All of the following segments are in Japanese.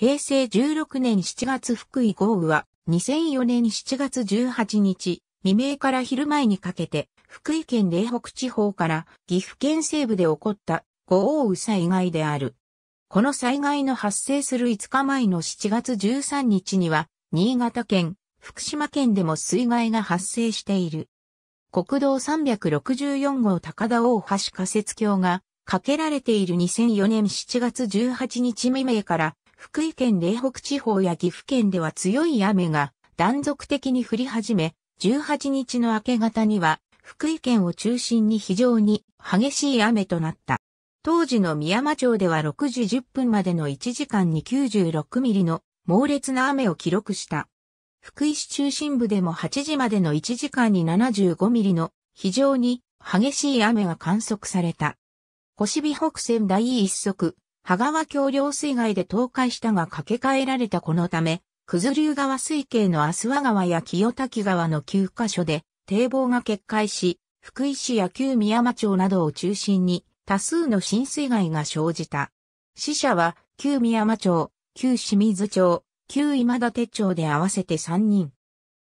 平成16年7月福井豪雨は2004年7月18日未明から昼前にかけて福井県嶺北地方から岐阜県西部で起こった豪雨災害である。この災害の発生する5日前の7月13日には新潟県、福島県でも水害が発生している。国道364号高田大橋仮設橋が架けられている2004年7月18日未明から福井県嶺北地方や岐阜県では強い雨が断続的に降り始め、18日の明け方には福井県を中心に非常に激しい雨となった。当時の宮間町では6時10分までの1時間に96ミリの猛烈な雨を記録した。福井市中心部でも8時までの1時間に75ミリの非常に激しい雨が観測された。越日北線第一速、羽川橋梁水害で倒壊したが架け替えられたこのため、九頭竜川水系の阿諏訪川や清滝川の9カ所で堤防が決壊し、福井市や旧宮山町などを中心に多数の浸水害が生じた。死者は旧宮山町、旧清水町、旧今立町で合わせて3人。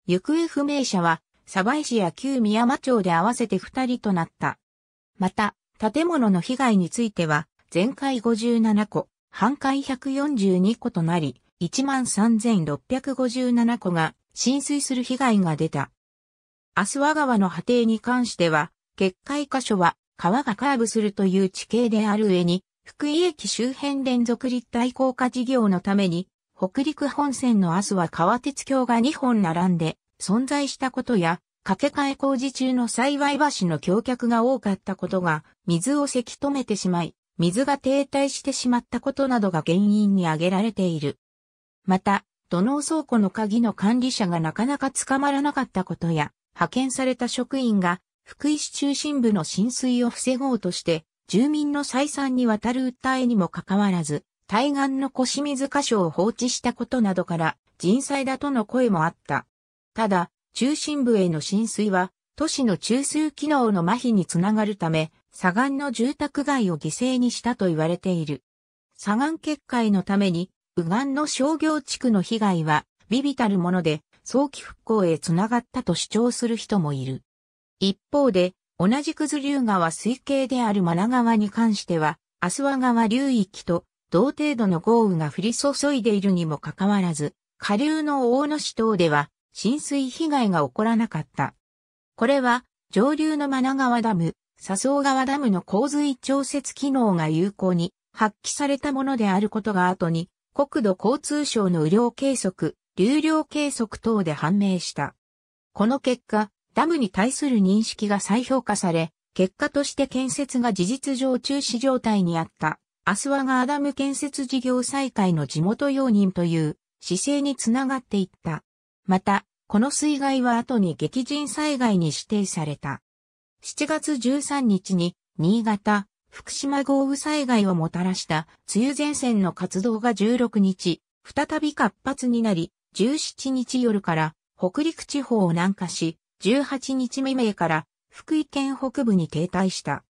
行方不明者は鯖江市や旧宮山町で合わせて2人となった。また、建物の被害については、全壊57個、半壊142個となり、13,657個が浸水する被害が出た。アスワ川の波堤に関しては、決壊箇所は川がカーブするという地形である上に、福井駅周辺連続立体降下事業のために、北陸本線のアスワ川鉄橋が2本並んで存在したことや、架け替え工事中の幸い橋の橋脚が多かったことが、水をせき止めてしまい、水が停滞してしまったことなどが原因に挙げられている。また、土の倉庫の鍵の管理者がなかなか捕まらなかったことや、派遣された職員が福井市中心部の浸水を防ごうとして、住民の再三にわたる訴えにもかかわらず、対岸の腰水箇所を放置したことなどから人災だとの声もあった。ただ、中心部への浸水は都市の中枢機能の麻痺につながるため、砂岩の住宅街を犠牲にしたと言われている。砂岩決壊のために、右岸の商業地区の被害は、微々たるもので、早期復興へつながったと主張する人もいる。一方で、同じくず流川水系である真ナ川に関しては、アスワ川流域と同程度の豪雨が降り注いでいるにもかかわらず、下流の大野市等では浸水被害が起こらなかった。これは上流の真ナ川ダム笹藤川ダムの洪水調節機能が有効に発揮されたものであることが後に、国土交通省の雨量計測、流量計測等で判明した。この結果、ダムに対する認識が再評価され、結果として建設が事実上中止状態にあった、アスワガーダム建設事業再開の地元容認という姿勢につながっていった。また、この水害は後に激甚災害に指定された。7月13日に新潟、福島豪雨災害をもたらした梅雨前線の活動が16日、再び活発になり、17日夜から北陸地方を南下し、18日未明から福井県北部に停滞した。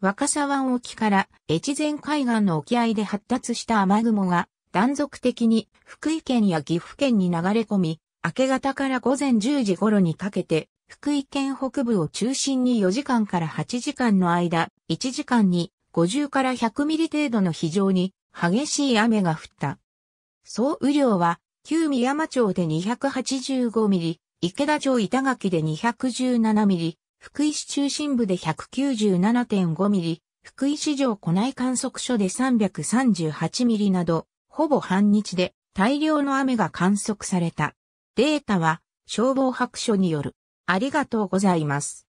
若狭湾沖から越前海岸の沖合で発達した雨雲が断続的に福井県や岐阜県に流れ込み、明け方から午前10時頃にかけて福井県北部を中心に4時間から8時間の間、1時間に50から100ミリ程度の非常に激しい雨が降った。総雨量は、旧宮山町で285ミリ、池田町板垣で217ミリ、福井市中心部で197.5ミリ、福井市場湖内観測所で338ミリなど、ほぼ半日で大量の雨が観測された。データは消防白書による。ありがとうございます。